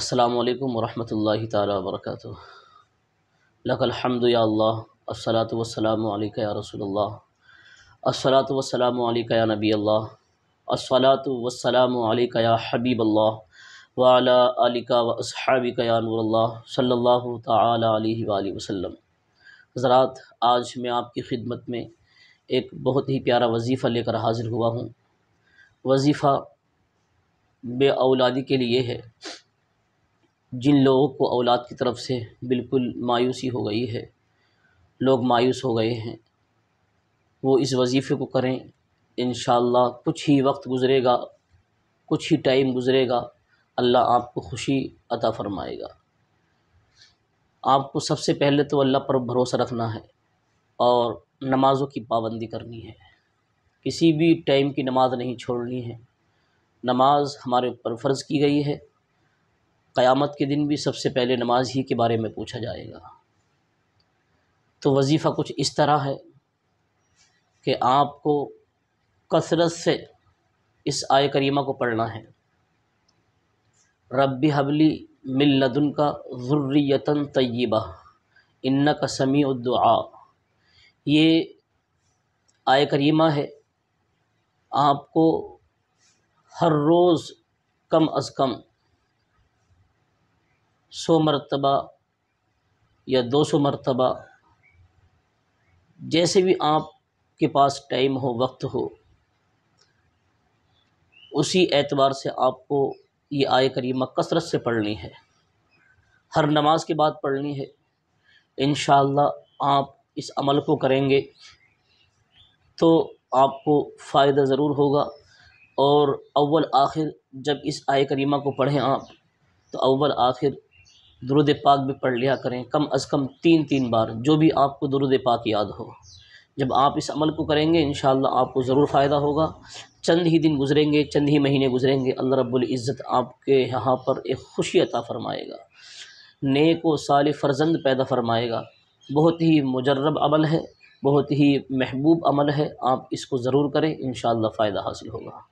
अस्सलाम वालेकुम वरहमतुल्लाहि ताला वबरकातुहू लकल हम्दु या अल्लाह अस्सलातु वस्सलामु अलैका या रसूलुल्लाह अस्सलातु वस्सलामु अलैका या नबी अल्लाह अस्सलातु वस्सलामु अलैका या हबीब अल्लाह व अला आलिका व अस्हाबिका या नूर अल्लाह सल्लल्लाहु तआला अलैहि व आलिहि वसल्लम हजरात आज मैं आपकी खिदमत में एक बहुत ही प्यारा वजीफ़ा लेकर हाज़िर हुआ हूँ वजीफ़ा बे औलादी के लिए है जिन लोगों को औलाद की तरफ से बिल्कुल मायूसी हो गई है लोग मायूस हो गए हैं वो इस वजीफ़े को करें इन कुछ ही वक्त गुज़रेगा कुछ ही टाइम गुज़रेगा अल्लाह आपको खुशी अता फ़रमाएगा आपको सबसे पहले तो अल्लाह पर भरोसा रखना है और नमाज़ों की पाबंदी करनी है किसी भी टाइम की नमाज़ नहीं छोड़नी है नमाज हमारे ऊपर फ़र्ज़ की गई है क़यामत के दिन भी सबसे पहले नमाज ही के बारे में पूछा जाएगा तो वजीफ़ा कुछ इस तरह है कि आपको कसरत से इस आय करीमा को पढ़ना है रब हबली लदन का ज़ुर्रियतन तय्यबा इन्ना का समी दुआ ये आय करीमा है आपको हर रोज़ कम अज़ कम सौ मरतबा या दो सौ मरतबा जैसे भी आपके पास टाइम हो वक्त हो उसी एतबार से आपको ये आय करीमा कसरत से पढ़नी है हर नमाज के बाद पढ़नी है इन आप इस अमल को करेंगे तो आपको फ़ायदा ज़रूर होगा और अव्वल आखिर जब इस आय करीमा को पढ़ें आप तो अव्वल आखिर दुरुद पाक भी पढ़ लिया करें कम अज़ कम तीन तीन बार जो भी आपको दुरुद पाक याद हो जब आप इस अमल को करेंगे इन आपको ज़रूर फ़ायदा होगा चंद ही दिन गुजरेंगे चंद ही महीने गुजरेंगे अल्लाह रब्बुल इज़्ज़त आपके यहाँ पर एक खुशी अता फ़रमाएगा नेक व साल फ़र्जंद पैदा फ़रमाएगा बहुत ही मुजरब अमल है बहुत ही महबूब अमल है आप इसको ज़रूर करें इन फ़ायदा हासिल होगा